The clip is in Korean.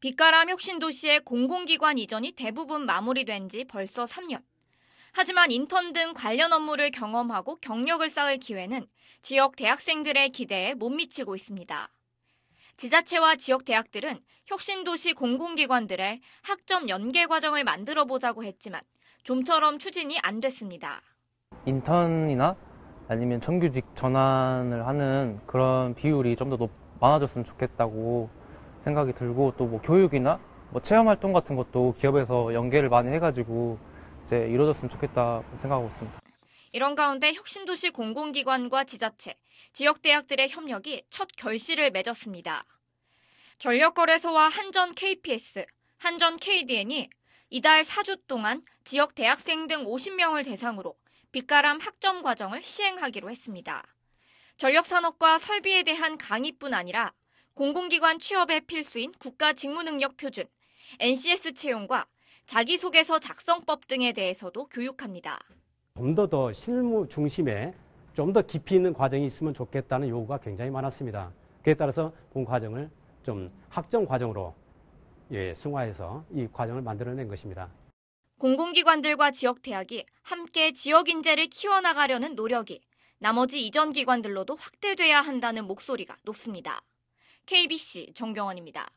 빛가람 혁신도시의 공공기관 이전이 대부분 마무리된 지 벌써 3년. 하지만 인턴 등 관련 업무를 경험하고 경력을 쌓을 기회는 지역 대학생들의 기대에 못 미치고 있습니다. 지자체와 지역 대학들은 혁신도시 공공기관들의 학점 연계 과정을 만들어 보자고 했지만 좀처럼 추진이 안 됐습니다. 인턴이나 아니면 정규직 전환을 하는 그런 비율이 좀 더 많아졌으면 좋겠다고 생각이 들고 또뭐 교육이나 뭐 체험 활동 같은 것도 기업에서 연계를 많이 해가지고 이제 이루어졌으면 좋겠다 생각하고 있습니다. 이런 가운데 혁신도시 공공기관과 지자체, 지역 대학들의 협력이 첫 결실을 맺었습니다. 전력거래소와 한전 KPS, 한전 KDN이 이달 4주 동안 지역 대학생 등 50명을 대상으로 빛가람 학점 과정을 시행하기로 했습니다. 전력산업과 설비에 대한 강의뿐 아니라 공공기관 취업에 필수인 국가 직무능력 표준, NCS 채용과 자기소개서 작성법 등에 대해서도 교육합니다. 좀 더 더 실무 중심에 좀 더 깊이 있는 과정이 있으면 좋겠다는 요구가 굉장히 많았습니다. 그에 따라서 본 과정을 좀학정 과정으로 예, 승화해서 이 과정을 만들어낸 것입니다. 공공기관들과 지역 대학이 함께 지역 인재를 키워나가려는 노력이 나머지 이전 기관들로도 확대돼야 한다는 목소리가 높습니다. KBC 정경원입니다.